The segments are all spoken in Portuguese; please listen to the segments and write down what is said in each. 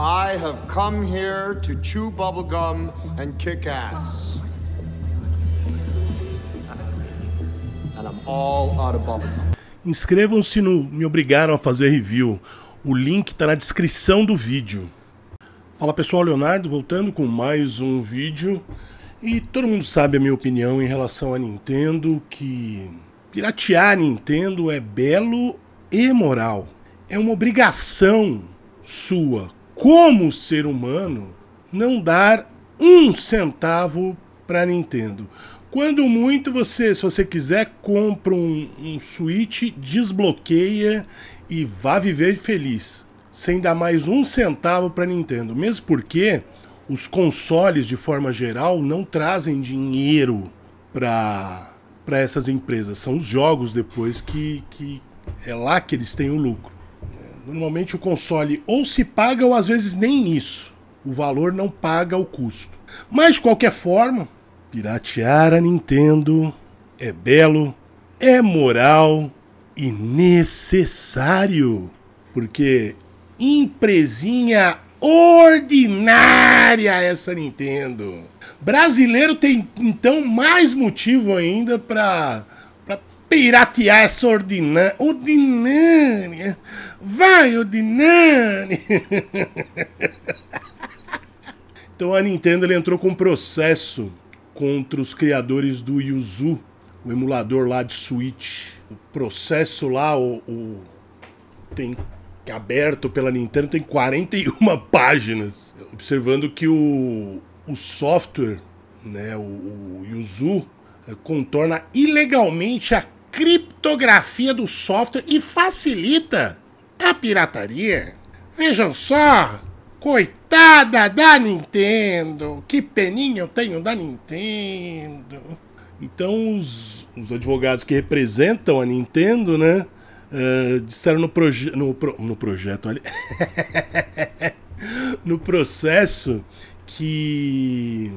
I have come here to chew bubblegum and kick ass. And I'm all out of bubblegum. Inscrevam-se no Me Obrigaram a Fazer Review. O link está na descrição do vídeo. Fala pessoal, Leonardo voltando com mais um vídeo. E todo mundo sabe a minha opinião em relação à Nintendo, que piratear a Nintendo é belo e moral. É uma obrigação sua como ser humano, não dar um centavo para Nintendo. Quando muito você, se você quiser, compra um, um Switch, desbloqueia e vá viver feliz, sem dar mais um centavo para Nintendo. Mesmo porque os consoles, de forma geral, não trazem dinheiro para essas empresas. São os jogos depois que, que é lá que eles têm o lucro. Normalmente o console ou se paga ou às vezes nem isso. O valor não paga o custo. Mas de qualquer forma, piratear a Nintendo é belo, é moral e necessário. Porque empresinha ordinária essa Nintendo. Brasileiro tem então mais motivo ainda para piratear essa ordinária. Ordinária. Vai, ordinária. então a Nintendo entrou com um processo contra os criadores do Yuzu, o emulador lá de Switch. O processo lá, o, o tem aberto pela Nintendo, tem 41 páginas, observando que o, o software, né, o, o Yuzu, eh, contorna ilegalmente a criptografia do software e facilita a pirataria. Vejam só, coitada da Nintendo, que peninha eu tenho da Nintendo. Então, os, os advogados que representam a Nintendo, né, uh, disseram no, proje no, pro no projeto, no processo que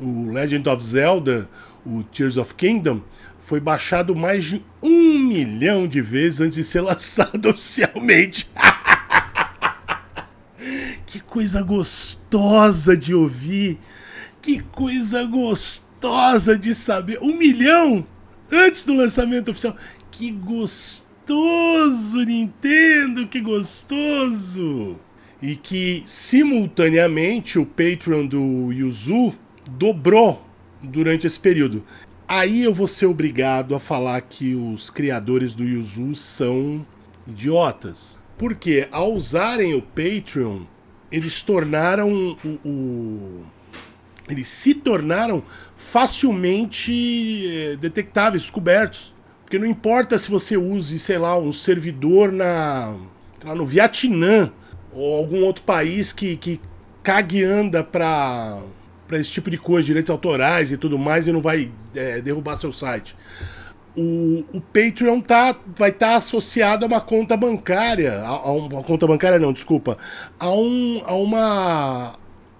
o Legend of Zelda o Tears of Kingdom, foi baixado mais de um milhão de vezes antes de ser lançado oficialmente. que coisa gostosa de ouvir! Que coisa gostosa de saber! Um milhão antes do lançamento oficial! Que gostoso, Nintendo! Que gostoso! E que simultaneamente o Patreon do Yuzu dobrou durante esse período. Aí eu vou ser obrigado a falar que os criadores do Yuzu são idiotas. Porque ao usarem o Patreon, eles tornaram o, o eles se tornaram facilmente eh, detectáveis, descobertos. Porque não importa se você use, sei lá, um servidor na, lá no Vietnã ou algum outro país que, que cague anda para para esse tipo de coisa, direitos autorais e tudo mais, e não vai é, derrubar seu site. O, o Patreon tá, vai estar tá associado a uma conta bancária, a, a uma conta bancária não, desculpa, a, um, a uma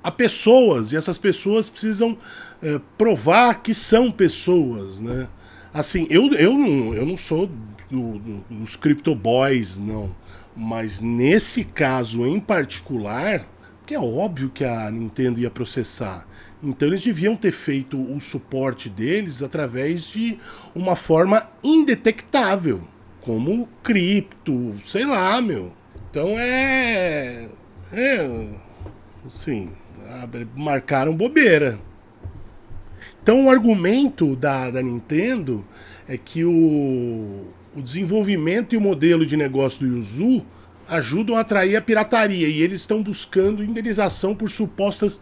a pessoas e essas pessoas precisam é, provar que são pessoas, né? Assim, eu, eu, não, eu não sou do, do, dos criptoboys, não. Mas nesse caso em particular, porque é óbvio que a Nintendo ia processar. Então eles deviam ter feito o suporte deles através de uma forma indetectável, como cripto, sei lá, meu. Então é. É. Assim, marcaram bobeira. Então o argumento da, da Nintendo é que o, o desenvolvimento e o modelo de negócio do Yuzu ajudam a atrair a pirataria e eles estão buscando indenização por supostas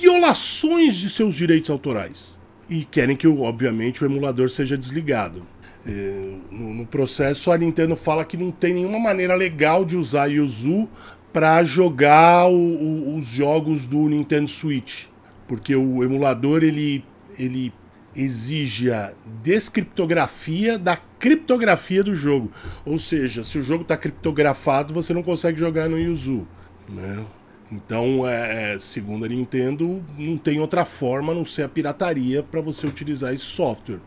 violações de seus direitos autorais. E querem que, obviamente, o emulador seja desligado. É, no processo, a Nintendo fala que não tem nenhuma maneira legal de usar Yuzu para jogar o, o, os jogos do Nintendo Switch, porque o emulador ele, ele exige a descriptografia da criptografia do jogo. Ou seja, se o jogo está criptografado, você não consegue jogar no Yuzu. Né? Então, é, é, segundo a Nintendo, não tem outra forma a não ser a pirataria para você utilizar esse software.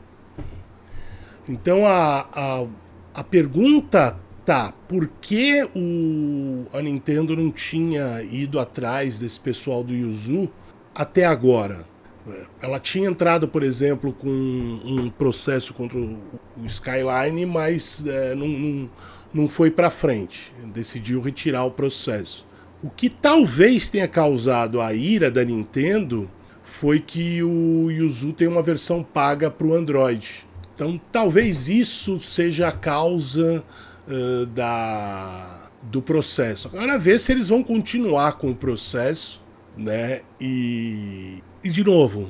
Então, a, a, a pergunta tá: por que o, a Nintendo não tinha ido atrás desse pessoal do Yuzu até agora? É. Ela tinha entrado, por exemplo, com um processo contra o Skyline, mas é, não, não, não foi para frente. Decidiu retirar o processo. O que talvez tenha causado a ira da Nintendo foi que o Yuzu tem uma versão paga para o Android. Então talvez isso seja a causa uh, da, do processo. Agora ver se eles vão continuar com o processo né? E, e de novo,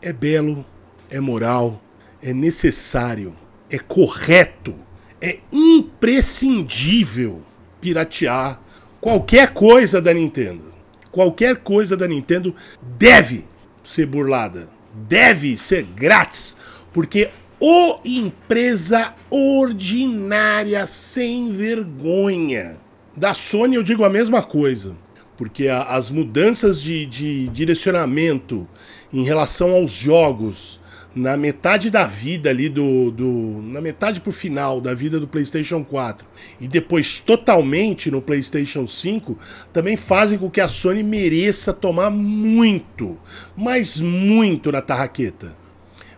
é belo, é moral, é necessário, é correto, é imprescindível piratear qualquer coisa da Nintendo. Qualquer coisa da Nintendo deve ser burlada, deve ser grátis, porque o empresa ordinária sem vergonha da Sony eu digo a mesma coisa porque a, as mudanças de, de direcionamento em relação aos jogos na metade da vida ali do, do na metade pro final da vida do PlayStation 4 e depois totalmente no PlayStation 5 também fazem com que a Sony mereça tomar muito, mas muito na tarraqueta.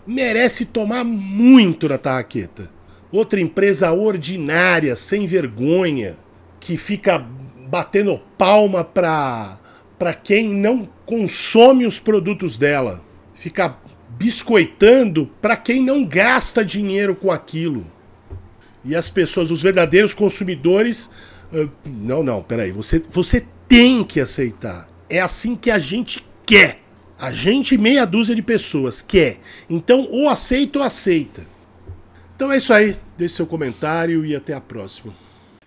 Merece tomar muito na tarraqueta. Outra empresa ordinária, sem vergonha, que fica batendo palma para pra quem não consome os produtos dela, ficar biscoitando para quem não gasta dinheiro com aquilo. E as pessoas, os verdadeiros consumidores, ah, não, não, peraí, você, você tem que aceitar. É assim que a gente quer. A gente, meia dúzia de pessoas, quer. Então, ou aceita ou aceita. Então é isso aí. Deixe seu comentário e até a próxima.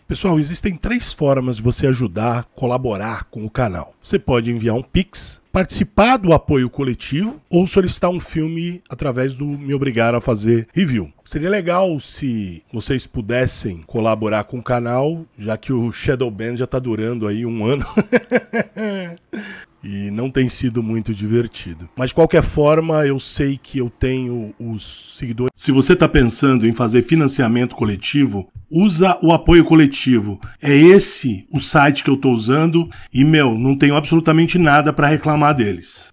Pessoal, existem três formas de você ajudar, colaborar com o canal. Você pode enviar um Pix, participar do apoio coletivo ou solicitar um filme através do Me Obrigar a Fazer Review. Seria legal se vocês pudessem colaborar com o canal, já que o Shadow Band já está durando aí um ano. e não tem sido muito divertido. Mas de qualquer forma, eu sei que eu tenho os seguidores. Se você está pensando em fazer financiamento coletivo, usa o apoio coletivo. É esse o site que eu estou usando e meu, não tenho absolutamente nada para reclamar deles.